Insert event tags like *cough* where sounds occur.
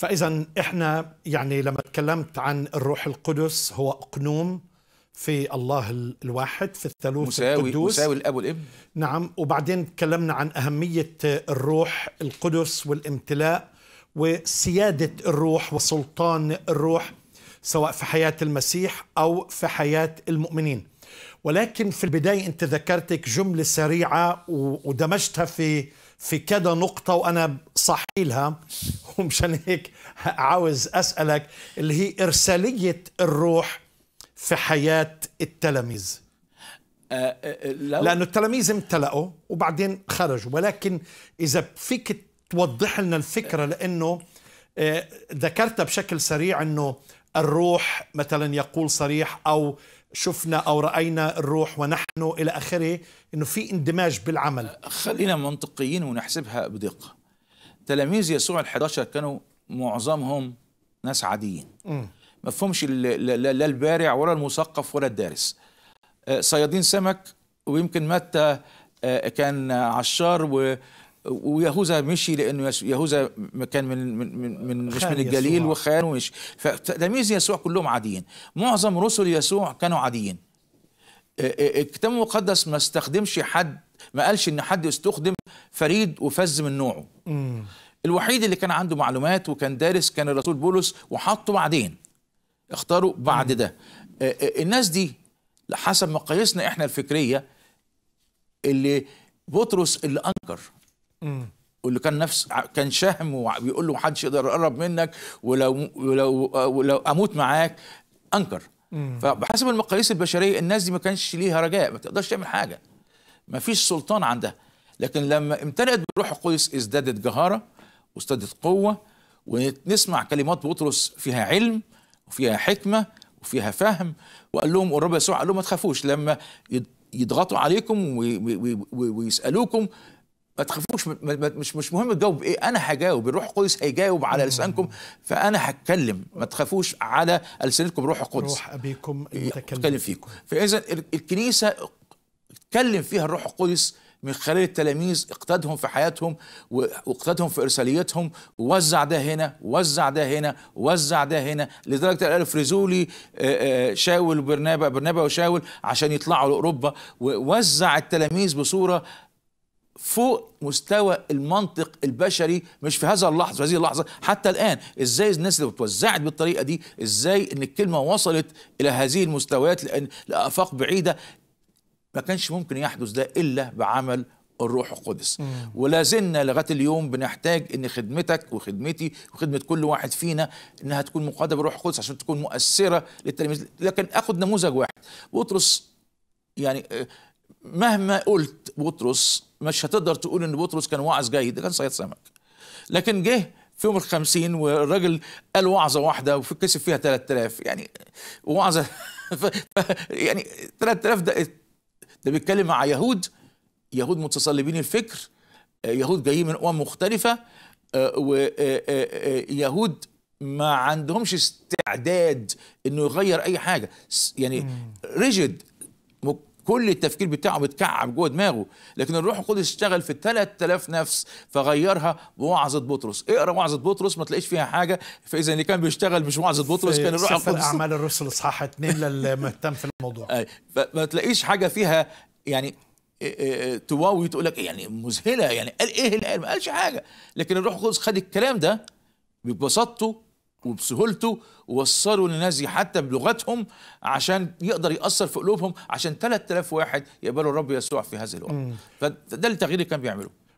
فاذا احنا يعني لما تكلمت عن الروح القدس هو اقنوم في الله الواحد في الثالوث القدوس مساوي الاب والابن نعم وبعدين تكلمنا عن اهميه الروح القدس والامتلاء وسياده الروح وسلطان الروح سواء في حياه المسيح او في حياه المؤمنين ولكن في البدايه انت ذكرتك جمله سريعه ودمجتها في في كذا نقطة وأنا صحيلها *laughs* ومشان هيك عاوز أسألك اللي هي إرسالية الروح في حياة التلاميذ آه،, آه،, أه لو... لأنه التلاميذ امتلأوا وبعدين خرجوا ولكن إذا فيك توضح لنا الفكرة لأنه آه، ذكرتها بشكل سريع أنه الروح مثلا يقول صريح او شفنا او راينا الروح ونحن الى اخره انه في اندماج بالعمل خلينا منطقيين ونحسبها بدقه تلاميذ يسوع ال11 كانوا معظمهم ناس عاديين ما فهمش لا البارع ولا المثقف ولا الدارس آه، صيادين سمك ويمكن متى آه، كان عشار ويهوذا مشي لانه يهوذا كان من من من مش من الجليل وخان ومشي فتلاميذ يسوع كلهم عاديين معظم رسل يسوع كانوا عاديين الكتاب المقدس ما استخدمش حد ما قالش ان حد استخدم فريد وفز من نوعه الوحيد اللي كان عنده معلومات وكان دارس كان الرسول بولس وحطه بعدين اختاروا بعد ده الناس دي حسب مقاييسنا احنا الفكريه اللي بطرس اللي انكر واللي كان نفس كان شهم وبيقول له محدش يقدر يقرب منك ولو ولو ولو اموت معاك انكر فبحسب المقاييس البشريه الناس دي ما كانش ليها رجاء ما تقدرش تعمل حاجه ما فيش سلطان عندها لكن لما امتلأت بالروح القدس ازدادت جهاره وازدادت قوه ونسمع كلمات بطرس فيها علم وفيها حكمه وفيها فهم وقال لهم والرب يسوع قال لهم ما تخافوش لما يضغطوا عليكم ويسالوكم ما تخافوش مش مش مهم تجاوب ايه انا هجاوب الروح القدس هيجاوب على لسانكم فانا هتكلم ما تخافوش على السنتكم روح القدس روح ابيكم يتكلم فيكم فاذا الكنيسه اتكلم فيها الروح القدس من خلال التلاميذ اقتادهم في حياتهم واقتادهم في ارساليتهم ووزع ده هنا ووزع ده هنا ووزع ده هنا لدرجه قالوا فريزولي آه، آه، شاول وبرنابا برنابا وشاول عشان يطلعوا لاوروبا ووزع التلاميذ بصوره فوق مستوى المنطق البشري مش في هذا اللحظه في هذه اللحظه حتى الان ازاي الناس اللي اتوزعت بالطريقه دي ازاي ان الكلمه وصلت الى هذه المستويات لان لافاق بعيده ما كانش ممكن يحدث ده الا بعمل الروح القدس ولا زلنا لغايه اليوم بنحتاج ان خدمتك وخدمتي وخدمه كل واحد فينا انها تكون مقاده بالروح القدس عشان تكون مؤثره للتلاميذ لكن اخذ نموذج واحد بطرس يعني آه، مهما قلت بطرس مش هتقدر تقول ان بطرس كان واعظ جيد ده كان صياد سمك لكن جه في يوم الخمسين والراجل قال وعظه واحده وكسب فيها 3000 يعني وعظه *laughs* يعني 3000 ده إيه؟ ده بيتكلم مع يهود يهود متصلبين الفكر يهود جايين من امم مختلفه آه، ويهود آه، آه، ما عندهمش استعداد انه يغير اي حاجه يعني ريجد كل التفكير بتاعه متكعب جوه دماغه لكن الروح القدس اشتغل في 3000 نفس فغيرها بوعظه بطرس اقرا وعظه بطرس ما تلاقيش فيها حاجه فاذا اللي كان بيشتغل مش وعظه بطرس كان الروح القدس سفر اعمال الرسل اصحاح 2 للمهتم في الموضوع فما تلاقيش حاجه فيها يعني تواوي تقول لك يعني مذهله يعني قال ايه اللي قال ما قالش حاجه لكن الروح القدس خد الكلام ده ببساطته وبسهولته وصلوا للناس دي حتى بلغتهم عشان يقدر يأثر في قلوبهم عشان 3000 واحد يقبلوا الرب يسوع في هذه الوقت فده التغيير اللي كان بيعمله